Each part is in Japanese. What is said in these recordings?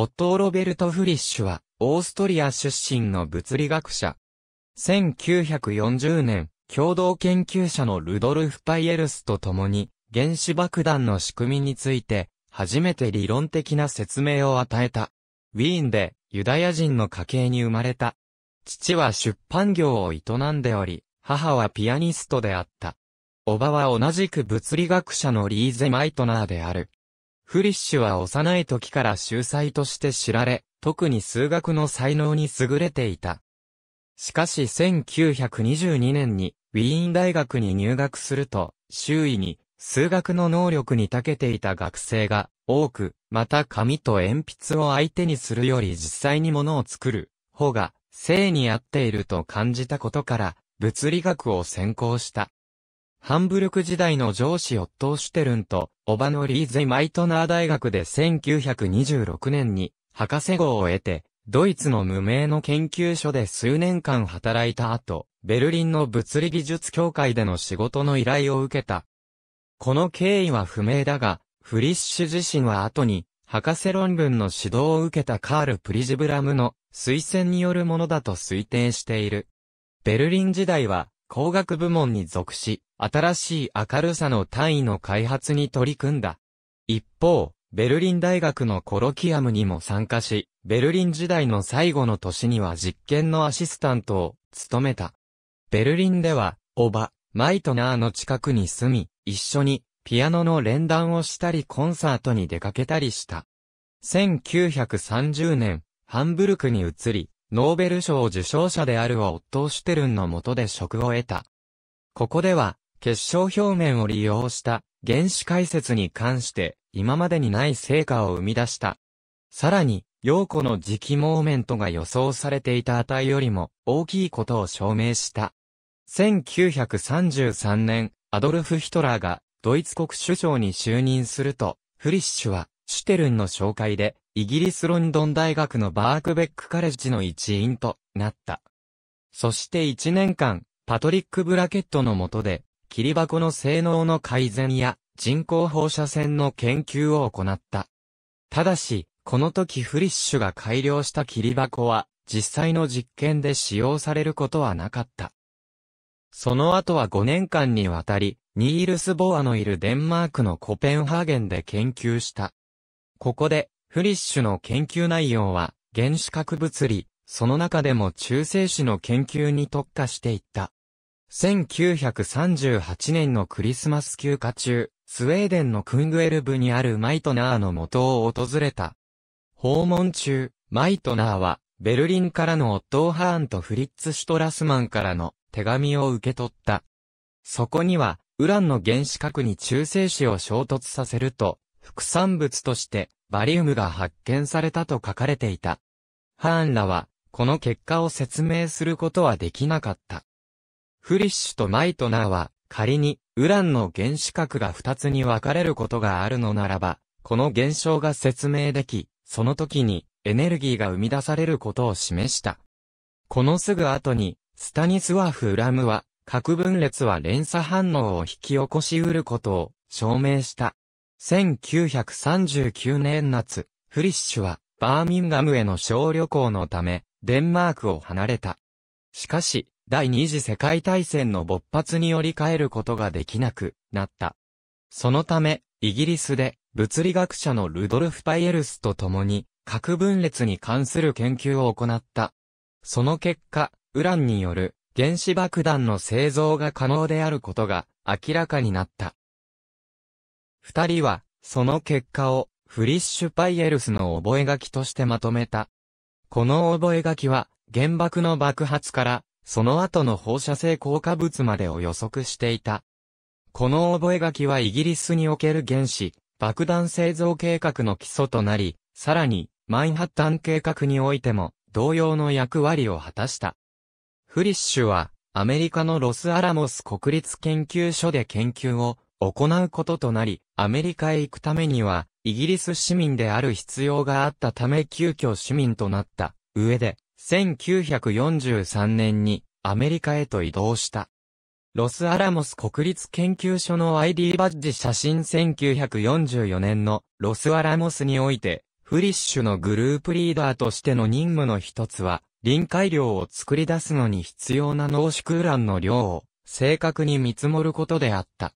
オットー・ロベルト・フリッシュは、オーストリア出身の物理学者。1940年、共同研究者のルドルフ・パイエルスと共に、原子爆弾の仕組みについて、初めて理論的な説明を与えた。ウィーンで、ユダヤ人の家系に生まれた。父は出版業を営んでおり、母はピアニストであった。おばは同じく物理学者のリーゼ・マイトナーである。フリッシュは幼い時から秀才として知られ、特に数学の才能に優れていた。しかし1922年にウィーン大学に入学すると、周囲に数学の能力に長けていた学生が多く、また紙と鉛筆を相手にするより実際に物を作る方が性に合っていると感じたことから、物理学を専攻した。ハンブルク時代の上司オットー・シュテルンと、オバノ・リーゼ・マイトナー大学で1926年に、博士号を得て、ドイツの無名の研究所で数年間働いた後、ベルリンの物理技術協会での仕事の依頼を受けた。この経緯は不明だが、フリッシュ自身は後に、博士論文の指導を受けたカール・プリジブラムの推薦によるものだと推定している。ベルリン時代は、工学部門に属し、新しい明るさの単位の開発に取り組んだ。一方、ベルリン大学のコロキアムにも参加し、ベルリン時代の最後の年には実験のアシスタントを務めた。ベルリンでは、オバ、マイトナーの近くに住み、一緒にピアノの連弾をしたりコンサートに出かけたりした。1930年、ハンブルクに移り、ノーベル賞受賞者であるオットー・シュテルンの下で職を得た。ここでは、結晶表面を利用した原子解説に関して今までにない成果を生み出した。さらに、陽子の磁気モーメントが予想されていた値よりも大きいことを証明した。1933年、アドルフ・ヒトラーがドイツ国首相に就任すると、フリッシュはシュテルンの紹介で、イギリスロンドン大学のバークベックカレッジの一員となった。そして1年間、パトリック・ブラケットの下で、霧箱の性能の改善や人工放射線の研究を行った。ただし、この時フリッシュが改良した霧箱は、実際の実験で使用されることはなかった。その後は5年間にわたり、ニールス・ボアのいるデンマークのコペンハーゲンで研究した。ここで、フリッシュの研究内容は、原子核物理、その中でも中性子の研究に特化していった。1938年のクリスマス休暇中、スウェーデンのクングエルブにあるマイトナーの元を訪れた。訪問中、マイトナーは、ベルリンからのオットー・ハーンとフリッツ・シュトラスマンからの手紙を受け取った。そこには、ウランの原子核に中性子を衝突させると、副産物としてバリウムが発見されたと書かれていた。ハーンらは、この結果を説明することはできなかった。フリッシュとマイトナーは、仮に、ウランの原子核が2つに分かれることがあるのならば、この現象が説明でき、その時に、エネルギーが生み出されることを示した。このすぐ後に、スタニスワーフ・ウラムは、核分裂は連鎖反応を引き起こし得ることを証明した。1939年夏、フリッシュは、バーミンガムへの小旅行のため、デンマークを離れた。しかし、第二次世界大戦の勃発により帰ることができなくなった。そのため、イギリスで、物理学者のルドルフ・パイエルスと共に、核分裂に関する研究を行った。その結果、ウランによる原子爆弾の製造が可能であることが明らかになった。二人は、その結果を、フリッシュパイエルスの覚書としてまとめた。この覚書は、原爆の爆発から、その後の放射性効果物までを予測していた。この覚書はイギリスにおける原子、爆弾製造計画の基礎となり、さらに、マンハッタン計画においても、同様の役割を果たした。フリッシュは、アメリカのロスアラモス国立研究所で研究を行うこととなり、アメリカへ行くためには、イギリス市民である必要があったため急遽市民となった上で、1943年にアメリカへと移動した。ロスアラモス国立研究所の ID バッジ写真1944年のロスアラモスにおいて、フリッシュのグループリーダーとしての任務の一つは、臨界量を作り出すのに必要な濃縮ウランの量を正確に見積もることであった。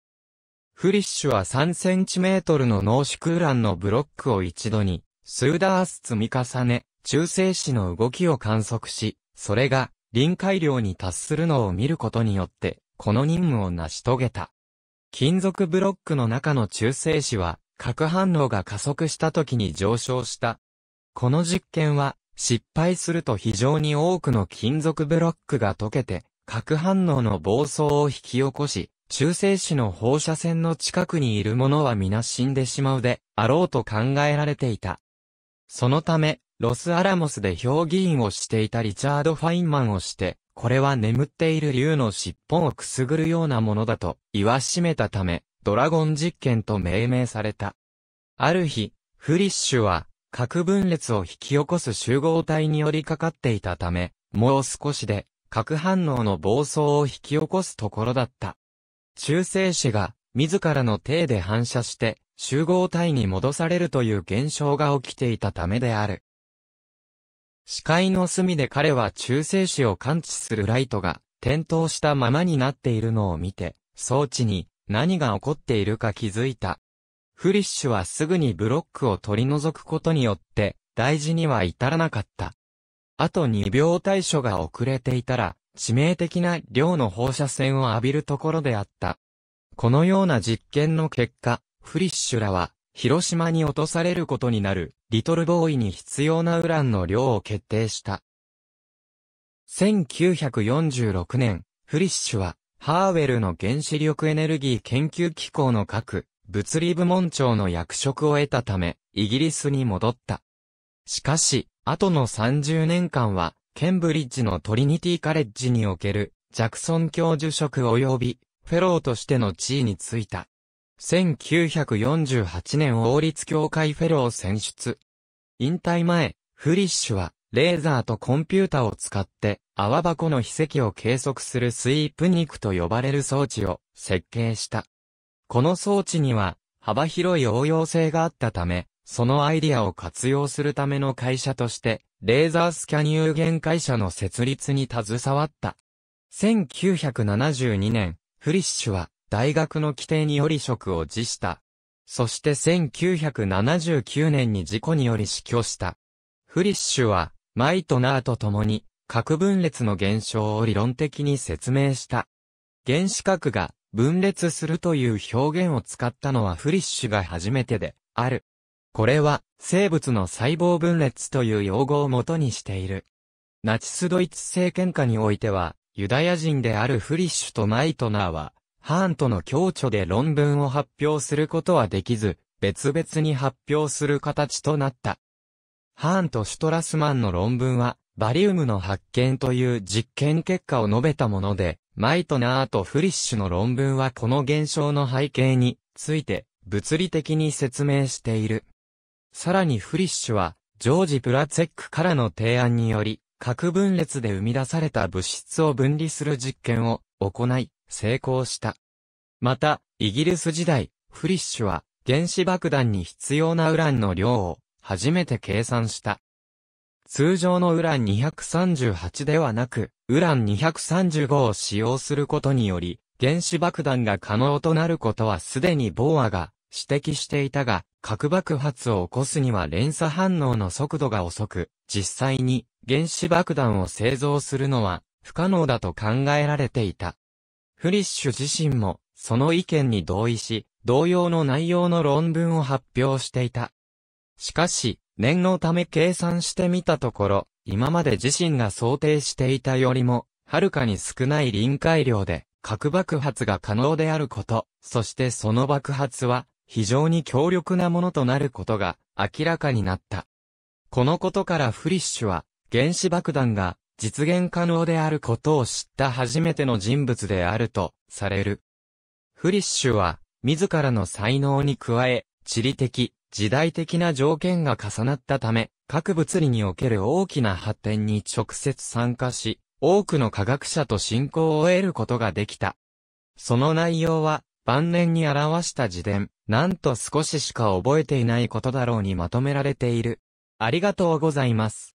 フリッシュは 3cm の濃縮ウランのブロックを一度に、数ダース積み重ね、中性子の動きを観測し、それが臨界量に達するのを見ることによって、この任務を成し遂げた。金属ブロックの中の中性子は、核反応が加速した時に上昇した。この実験は、失敗すると非常に多くの金属ブロックが溶けて、核反応の暴走を引き起こし、中性子の放射線の近くにいる者は皆死んでしまうで、あろうと考えられていた。そのため、ロスアラモスで評議員をしていたリチャード・ファインマンをして、これは眠っている竜の尻尾をくすぐるようなものだと言わしめたため、ドラゴン実験と命名された。ある日、フリッシュは、核分裂を引き起こす集合体に寄りかかっていたため、もう少しで、核反応の暴走を引き起こすところだった。中性子が自らの体で反射して集合体に戻されるという現象が起きていたためである。視界の隅で彼は中性子を感知するライトが点灯したままになっているのを見て、装置に何が起こっているか気づいた。フリッシュはすぐにブロックを取り除くことによって、大事には至らなかった。あと2秒対処が遅れていたら、致命的な量の放射線を浴びるところであった。このような実験の結果、フリッシュらは、広島に落とされることになる、リトルボーイに必要なウランの量を決定した。1946年、フリッシュは、ハーウェルの原子力エネルギー研究機構の各、物理部門長の役職を得たため、イギリスに戻った。しかし、後の30年間は、ケンブリッジのトリニティカレッジにおけるジャクソン教授職及びフェローとしての地位についた。1948年王立協会フェロー選出。引退前、フリッシュはレーザーとコンピュータを使って泡箱の秘跡を計測するスイープ肉と呼ばれる装置を設計した。この装置には幅広い応用性があったため、そのアイディアを活用するための会社として、レーザースキャン有限会社の設立に携わった。1972年、フリッシュは大学の規定により職を辞した。そして1979年に事故により死去した。フリッシュは、マイトナーと共に、核分裂の現象を理論的に説明した。原子核が分裂するという表現を使ったのはフリッシュが初めてである。これは、生物の細胞分裂という用語を元にしている。ナチスドイツ政権下においては、ユダヤ人であるフリッシュとマイトナーは、ハーンとの共著で論文を発表することはできず、別々に発表する形となった。ハーンとシュトラスマンの論文は、バリウムの発見という実験結果を述べたもので、マイトナーとフリッシュの論文はこの現象の背景について物理的に説明している。さらにフリッシュは、ジョージ・プラツェックからの提案により、核分裂で生み出された物質を分離する実験を行い、成功した。また、イギリス時代、フリッシュは、原子爆弾に必要なウランの量を、初めて計算した。通常のウラン238ではなく、ウラン235を使用することにより、原子爆弾が可能となることはすでにボーアが指摘していたが、核爆発を起こすには連鎖反応の速度が遅く、実際に原子爆弾を製造するのは不可能だと考えられていた。フリッシュ自身もその意見に同意し、同様の内容の論文を発表していた。しかし、念のため計算してみたところ、今まで自身が想定していたよりも、はるかに少ない臨界量で、核爆発が可能であること、そしてその爆発は、非常に強力なものとなることが明らかになった。このことからフリッシュは原子爆弾が実現可能であることを知った初めての人物であるとされる。フリッシュは自らの才能に加え地理的、時代的な条件が重なったため、各物理における大きな発展に直接参加し、多くの科学者と信仰を得ることができた。その内容は、晩年に表した自伝、なんと少ししか覚えていないことだろうにまとめられている。ありがとうございます。